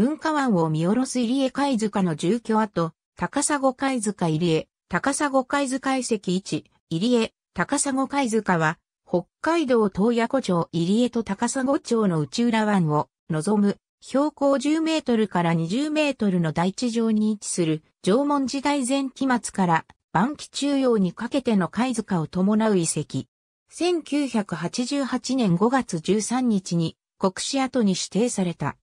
噴火湾を見下ろす入江貝塚の住居跡、高砂貝塚入江、高砂貝塚遺跡1、入江、高砂貝塚は、北海道洞爺湖町入江と高砂町の内浦湾を望む、標高10メートルから20メートルの大地上に位置する、縄文時代前期末から晩期中央にかけての貝塚を伴う遺跡。1988年5月13日に国史跡に指定された。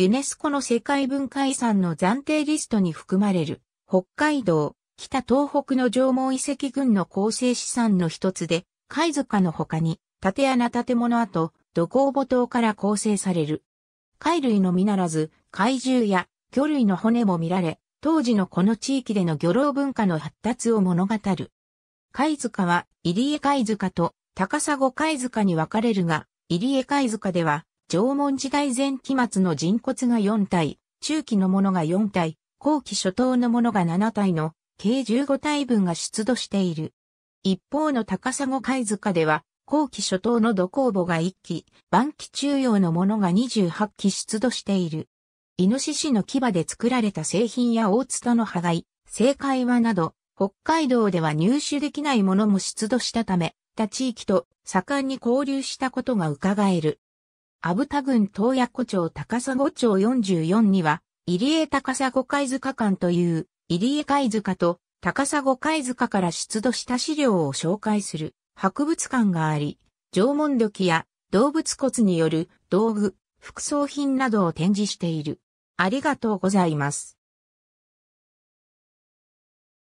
ユネスコの世界文化遺産の暫定リストに含まれる、北海道、北東北の縄文遺跡群の構成資産の一つで、貝塚の他に、縦穴建物跡、土工母島から構成される。貝類のみならず、怪獣や魚類の骨も見られ、当時のこの地域での漁労文化の発達を物語る。貝塚は、入江貝塚と高砂貝塚に分かれるが、入江貝塚では、縄文時代前期末の人骨が4体、中期のものが4体、後期初頭のものが7体の、計15体分が出土している。一方の高砂貝塚では、後期初頭の土工母が1基、晩期中央のものが28基出土している。イノシシの牙で作られた製品や大津田の羽貝、正解はなど、北海道では入手できないものも出土したため、他地域と盛んに交流したことが伺える。アブタ郡東野古町高砂町44には、入江高砂貝塚館という、入江貝塚と高砂貝塚から出土した資料を紹介する博物館があり、縄文土器や動物骨による道具、副葬品などを展示している。ありがとうございます。